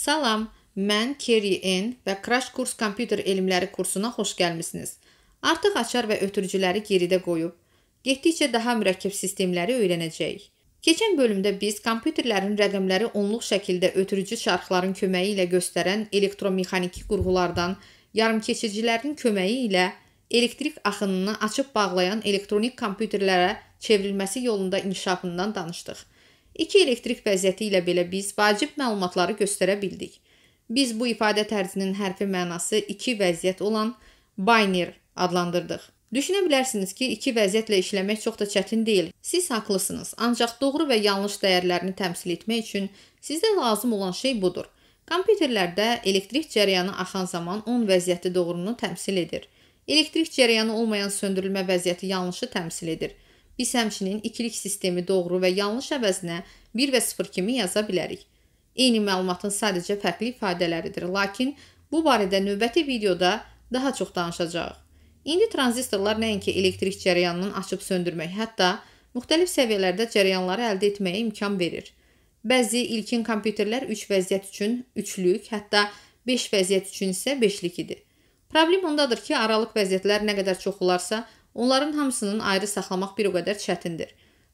Salam, mən Kerry N və Crash Kurs Kompüter Elmləri kursuna xoş gəlmisiniz. Artıq açar və ötürücüləri geridə qoyub, getdikcə daha mürəkkəb sistemləri öyrənəcəyik. Keçən bölümdə biz kompüterlərin rəqəmləri onluq şəkildə ötürücü çarxların köməyi ilə göstərən elektromexaniki qurğulardan, yarımkeçicilərin köməyi ilə elektrik axınını açıb bağlayan elektronik kompüterlərə çevrilməsi yolunda inkişafından danışdıq. İki elektrik vəziyyəti ilə belə biz vacib məlumatları göstərə bildik. Biz bu ifadə tərzinin hərfi mənası iki vəziyyət olan binary adlandırdıq. Düşünə bilərsiniz ki, iki vəziyyətlə işləmək çox da çətin deyil. Siz haqlısınız, ancaq doğru və yanlış dəyərlərini təmsil etmək üçün sizdə lazım olan şey budur. Kompüterlərdə elektrik cərəyanı axan zaman 10 vəziyyəti doğrunu təmsil edir. Elektrik cərəyanı olmayan söndürülmə vəziyyəti yanlışı təmsil edir. Biz həmçinin ikilik sistemi doğru və yanlış əvəzinə 1 və 0 kimi yaza bilərik. Eyni məlumatın sadəcə fərqli ifadələridir, lakin bu barədə növbəti videoda daha çox danışacağıq. İndi tranzistorlar nəinki elektrik cərəyanının açıb söndürmək, hətta müxtəlif səviyyələrdə cərəyanları əldə etməyə imkan verir. Bəzi ilkin kompüterlər 3 üç vəziyyət üçün üçlük, hətta 5 vəziyyət üçün isə beşlik idi. Problem ondadır ki, aralıq vəziyyətlər nə qədər çox olarsa, Onların hamısının ayrı saxlamaq bir o qədər çətindir.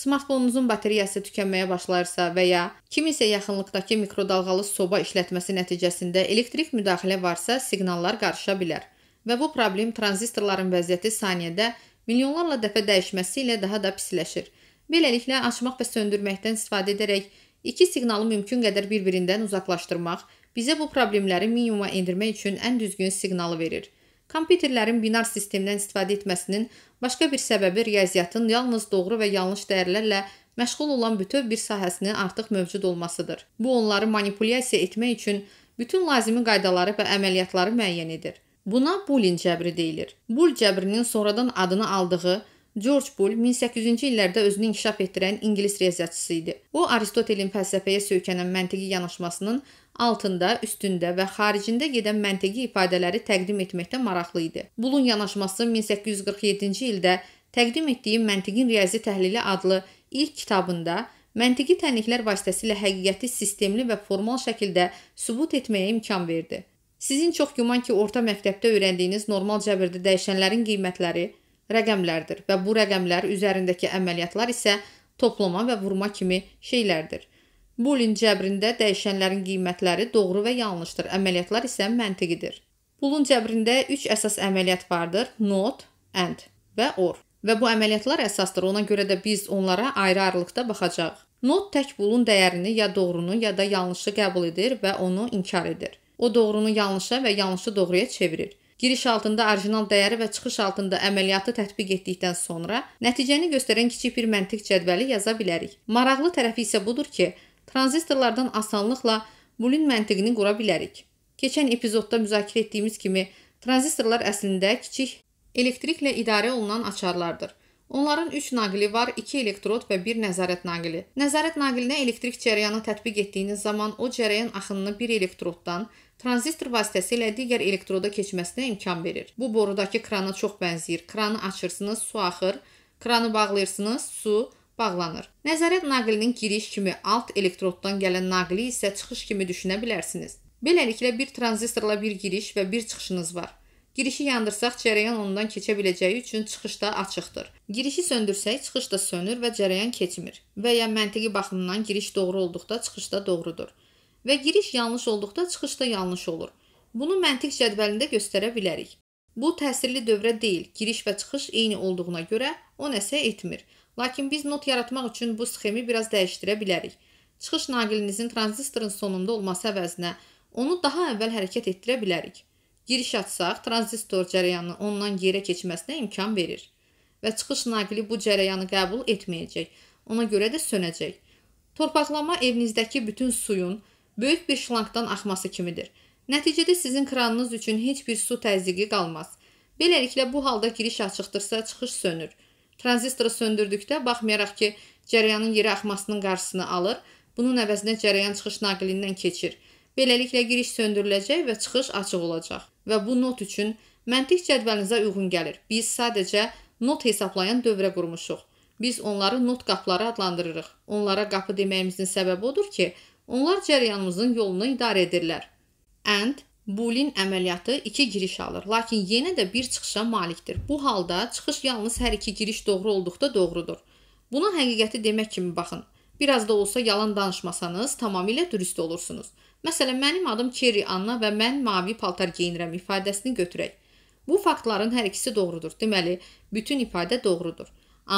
Smartfonunuzun bateriyası tükənməyə başlayırsa və ya kimisə yaxınlıqdakı mikrodalğalı soba işlətməsi nəticəsində elektrik müdaxilə varsa, siqnallar qarışa bilər və bu problem tranzistorların vəziyyəti saniyədə milyonlarla dəfə dəyişməsi ilə daha da pisləşir. Beləliklə, açmaq və söndürməkdən istifadə edərək iki siqnalı mümkün qədər bir-birindən uzaqlaşdırmaq bizə bu problemləri minimuma endirmək üçün ən düzgün siqnalı verir. Kompüterlərin binar sistemdən istifadə etməsinin başqa bir səbəbi riyaziyyatın yalnız doğru və yanlış dəyərlərlə məşğul olan bütöv bir sahəsinin artıq mövcud olmasıdır. Bu onları manipulyasiya etmək üçün bütün lazımi qaydaları və əməliyyatları müəyyən edir. Buna Bulin cəbri deyilir. Bul cəbrinin sonradan adını aldığı George Bull 1800-cü illərdə özünü inkişaf etdirən ingilis riyaziyyatçısı idi. O Aristotelin fəlsəfəyə söykənən məntiqi yanaşmasının altında, üstündə və xaricində gedən məntiqi ifadələri təqdim etməkdə maraqlı idi. Bullun yanaşması 1847-ci ildə təqdim etdiyi Məntiqin riyazi təhlili adlı ilk kitabında məntiqi təhnliklər vasitəsilə həqiqəti sistemli və formal şəkildə sübut etməyə imkan verdi. Sizin çox güman ki, orta məktəbdə öyrəndiyiniz normal cəbirdə dəyişənlərin qiymətləri rəqəmlərdir və bu rəqəmlər üzərindəki əməliyyatlar isə toplama və vurma kimi şeylərdir. Bulin cəbrində dəyişənlərin qiymətləri doğru və yanlışdır. Əməliyyatlar isə məntiqidir. Bulun cəbrində 3 əsas əməliyyat vardır: not, and və or. Və bu əməliyyatlar əsasdır. Ona görə də biz onlara ayrı-ayrılıqda baxacağıq. Not tək bulun dəyərini ya doğrunu ya da yanlışı qəbul edir və onu inkar edir. O doğrunu yanlışa və yanlışı doğruya çevirir. Giriş altında orijinal dəyəri və çıxış altında əməliyyatı tətbiq etdikdən sonra nəticəni göstərən kiçik bir məntiq cədvəli yaza bilərik. Maraqlı tərəfi isə budur ki, tranzistorlardan asanlıqla Bulin məntiqini qura bilərik. Keçən epizodda müzakirə etdiyimiz kimi, tranzistorlar əslində kiçik elektriklə idarə olunan açarlardır. Onların 3 naqili var, 2 elektrod və 1 nəzarət naqili. Nəzarət naqilinə elektrik cərəyanı tətbiq etdiyiniz zaman o cərəyan axınını bir elektroddan tranzistor vasitəsilə digər elektroda keçməsinə imkan verir. Bu borudakı krana çox bənzəyir. Kranı açırsınız, su axır, kranı bağlayırsınız, su bağlanır. Nəzarət naqilinin giriş kimi alt elektroddan gələn naqili isə çıxış kimi düşünə bilərsiniz. Beləliklə bir tranzistorla bir giriş və bir çıxışınız var. Girişi yandırsaq cərəyan ondan keçə biləcəyi üçün çıxışda açıqdır. Girişi söndürsək çıxışda sönür və cərəyan keçmir. Və ya məntiqi baxımdan giriş doğru olduqda çıxışda doğrudur. Və giriş yanlış olduqda çıxışda yanlış olur. Bunu məntiq cədvəlində göstərə bilərik. Bu təsirli dövrə deyil, giriş və çıxış eyni olduğuna görə o nəsə etmir. Lakin biz not yaratmaq üçün bu sxemi biraz dəyişdirə bilərik. Çıxış naqilinizin tranzistorun sonunda olması əvəzinə onu daha əvvəl hərəkət etdirə bilərik giriş açsaq, tranzistor cərəyanının ondan yerə keçməsinə imkan verir və çıxış naqili bu cərəyanı qəbul etməyəcək. Ona görə də sönəcək. Torpaqlama evinizdəki bütün suyun böyük bir şlangdan axması kimidir. Nəticədə sizin kranınız üçün heç bir su təzyiqi qalmaz. Beləliklə bu halda giriş açıqdırsa çıxış sönür. Tranzistoru söndürdükdə baxmayaraq ki, cərəyanın yerə axmasının qarşısını alır, bunun əvəzinə cərəyan çıxış naqilindən keçir. Beləliklə giriş söndürüləcək və çıxış açıq olacaq və bu not üçün məntiq cədvəlinizə uyğun gəlir. Biz sadəcə not hesablayan dövrə qurmuşuq. Biz onları not qapıları adlandırırıq. Onlara qapı deməyimizin səbəbi odur ki, onlar cərəyanımızın yolunu idarə edirlər. And Bulin əməliyyatı 2 giriş alır, lakin yenə də bir çıxışa malikdir. Bu halda çıxış yalnız hər iki giriş doğru olduqda doğrudur. Buna həqiqəti demək kimi baxın. Bir az da olsa yalan danışmasanız, tamamilə dürüst olursunuz. Məsələn, mənim adım Kerry Anna və mən mavi paltar geyinirəm ifadəsini götürək. Bu faktların hər ikisi doğrudur. Deməli, bütün ifadə doğrudur.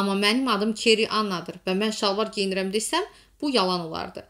Amma mənim adım Kerry Annadır və mən şalvar geyinirəm desəm, bu yalan olardı.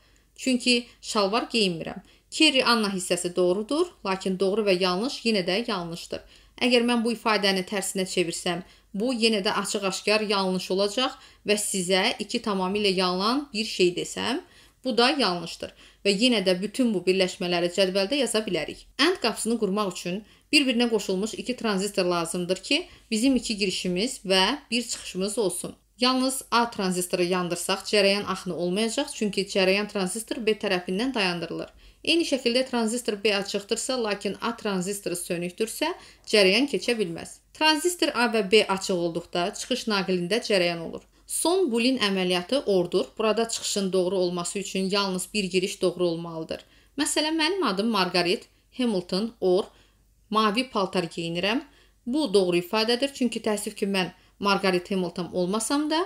Çünki şalvar geyinmirəm. Kerry Anna hissəsi doğrudur, lakin doğru və yanlış yenə də yanlışdır. Əgər mən bu ifadəni tərsinə çevirsəm, bu yenə də açıq-aşkar yanlış olacaq və sizə iki tamamilə yalan bir şey desəm, Bu da yanlışdır və yenə də bütün bu birləşmələri cədvəldə yaza bilərik. End qapısını qurmaq üçün bir-birinə qoşulmuş iki tranzistor lazımdır ki, bizim iki girişimiz və bir çıxışımız olsun. Yalnız A tranzistoru yandırsaq cərəyan axını olmayacaq, çünki cərəyan tranzistor B tərəfindən dayandırılır. Eyni şəkildə tranzistor B açıqdırsa, lakin A tranzistoru sönükdürsə, cərəyan keçə bilməz. Tranzistor A və B açıq olduqda çıxış naqilində cərəyan olur. Son bulin əməliyyatı ordur. Burada çıxışın doğru olması üçün yalnız bir giriş doğru olmalıdır. Məsələn, mənim adım Margaret Hamilton or mavi paltar geyinirəm. Bu doğru ifadədir, çünki təəssüf ki, mən Margaret Hamilton olmasam da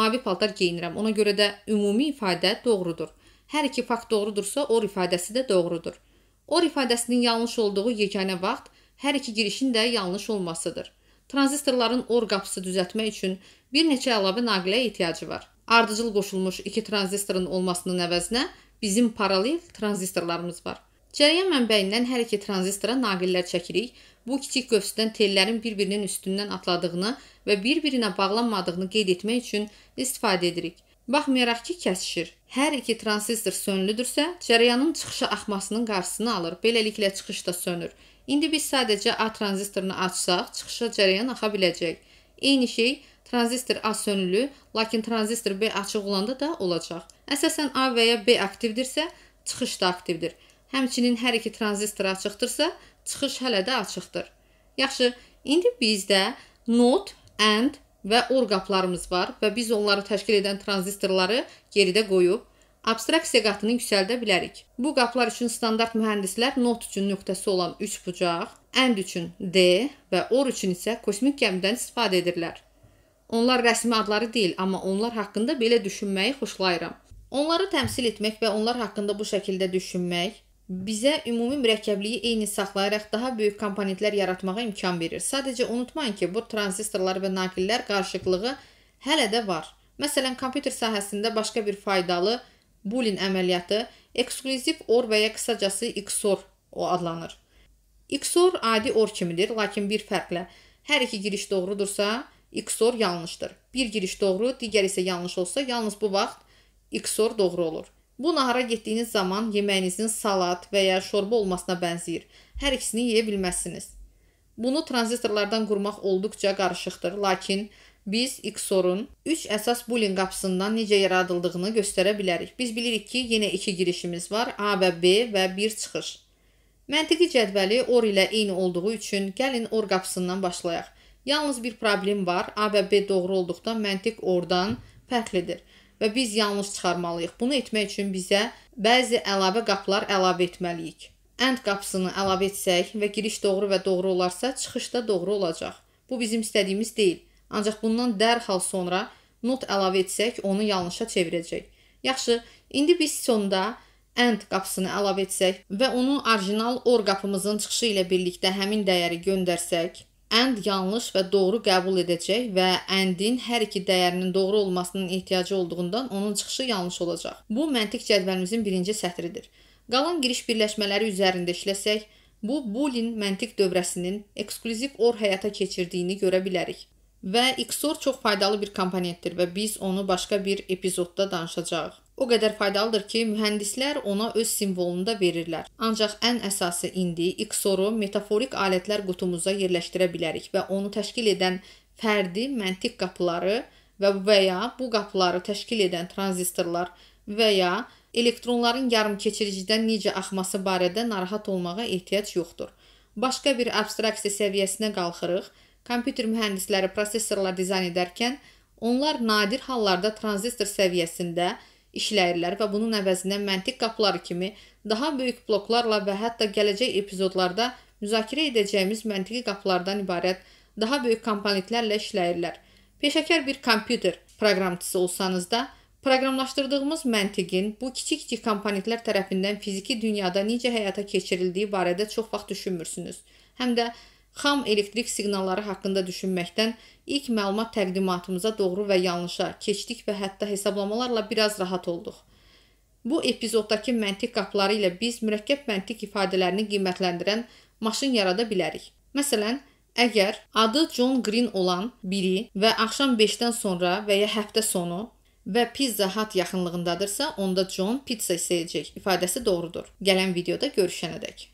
mavi paltar geyinirəm. Ona görə də ümumi ifadə doğrudur. Hər iki fakt doğrudursa, or ifadəsi də doğrudur. Or ifadəsinin yanlış olduğu yeganə vaxt hər iki girişin də yanlış olmasıdır. Tranzistorların OR qapısı düzəltmək üçün bir neçə əlavə naqilə ehtiyacı var. Ardıcıl qoşulmuş iki tranzistorun olmasının əvəzinə bizim paralel tranzistorlarımız var. Cərəyan mənbəyindən hər iki tranzistora naqillər çəkirik. Bu kiçik qövsdən tellərin bir-birinin üstündən atladığını və bir-birinə bağlanmadığını qeyd etmək üçün istifadə edirik. Baxmayaraq ki, kəsişir. Hər iki tranzistor sönülüdürsə, cərəyanın çıxışa axmasının qarşısını alır. Beləliklə çıxış da sönür. İndi biz sadəcə A tranzistorunu açsaq, çıxışa cərəyan axa biləcək. Eyni şey tranzistor A sönülü, lakin tranzistor B açıq olanda da olacaq. Əsasən A və ya B aktivdirsə, çıxış da aktivdir. Həmçinin hər iki tranzistor açıqdırsa, çıxış hələ də açıqdır. Yaxşı, indi bizdə not, and və or qaplarımız var və biz onları təşkil edən tranzistorları geridə qoyub Abstraksiya qatını yüksəldə bilərik. Bu qaplar üçün standart mühəndislər not üçün nöqtəsi olan 3 bucaq, ənd üçün D və or üçün isə kosmik gəmidən istifadə edirlər. Onlar rəsmi adları deyil, amma onlar haqqında belə düşünməyi xoşlayıram. Onları təmsil etmək və onlar haqqında bu şəkildə düşünmək bizə ümumi mürəkkəbliyi eyni saxlayaraq daha böyük komponentlər yaratmağa imkan verir. Sadəcə unutmayın ki, bu tranzistorlar və naqillər qarışıqlığı hələ də var. Məsələn, kompüter sahəsində başqa bir faydalı Bulin əməliyyatı ekskluziv or və ya qısacası XOR o adlanır. XOR adi or kimidir, lakin bir fərqlə. Hər iki giriş doğrudursa, XOR yanlışdır. Bir giriş doğru, digər isə yanlış olsa, yalnız bu vaxt XOR doğru olur. Bu nahara getdiyiniz zaman yeməyinizin salat və ya şorba olmasına bənzəyir. Hər ikisini yeyə bilməzsiniz. Bunu tranzistorlardan qurmaq olduqca qarışıqdır, lakin biz XOR-un 3 əsas bullying qapısından necə yaradıldığını göstərə bilərik. Biz bilirik ki, yenə 2 girişimiz var, A və B və 1 çıxış. Məntiqi cədvəli OR ilə eyni olduğu üçün gəlin OR qapısından başlayaq. Yalnız bir problem var, A və B doğru olduqda məntiq OR-dan fərqlidir və biz yalnız çıxarmalıyıq. Bunu etmək üçün bizə bəzi əlavə qapılar əlavə etməliyik. End qapısını əlavə etsək və giriş doğru və doğru olarsa, çıxış da doğru olacaq. Bu bizim istədiyimiz deyil. Ancaq bundan dərhal sonra not əlavə etsək, onu yanlışa çevirəcək. Yaxşı, indi biz sonda and qapısını əlavə etsək və onu orijinal or qapımızın çıxışı ilə birlikdə həmin dəyəri göndərsək, and yanlış və doğru qəbul edəcək və andin hər iki dəyərinin doğru olmasının ehtiyacı olduğundan onun çıxışı yanlış olacaq. Bu məntiq cədvəlimizin birinci sətridir. Qalan giriş birləşmələri üzərində işləsək, bu Bulin məntiq dövrəsinin eksklüziv or həyata keçirdiyini görə bilərik. Və XOR çox faydalı bir komponentdir və biz onu başqa bir epizodda danışacağıq. O qədər faydalıdır ki, mühəndislər ona öz simvolunu da verirlər. Ancaq ən əsası indi XOR-u metaforik alətlər qutumuza yerləşdirə bilərik və onu təşkil edən fərdi məntiq qapıları və və ya bu qapıları təşkil edən tranzistorlar və ya elektronların yarımkeçiricidən necə axması barədə narahat olmağa ehtiyac yoxdur. Başqa bir abstraksiya səviyyəsinə qalxırıq Kompüter mühəndisləri prosessorlar dizayn edərkən onlar nadir hallarda tranzistor səviyyəsində işləyirlər və bunun əvəzinə məntiq qapıları kimi daha böyük bloklarla və hətta gələcək epizodlarda müzakirə edəcəyimiz məntiqi qapılardan ibarət daha böyük komponentlərlə işləyirlər. Peşəkar bir kompüter proqramçısı olsanız da, proqramlaşdırdığımız məntiqin bu kiçik-kiçik komponentlər tərəfindən fiziki dünyada necə həyata keçirildiyi barədə çox vaxt düşünmürsünüz. Həm də xam elektrik siqnalları haqqında düşünməkdən ilk məlumat təqdimatımıza doğru və yanlışa keçdik və hətta hesablamalarla biraz rahat olduq. Bu epizoddakı məntiq qapıları ilə biz mürəkkəb məntiq ifadələrini qiymətləndirən maşın yarada bilərik. Məsələn, əgər adı John Green olan biri və axşam 5-dən sonra və ya həftə sonu və Pizza Hut yaxınlığındadırsa, onda John pizza istəyəcək ifadəsi doğrudur. Gələn videoda görüşənədək.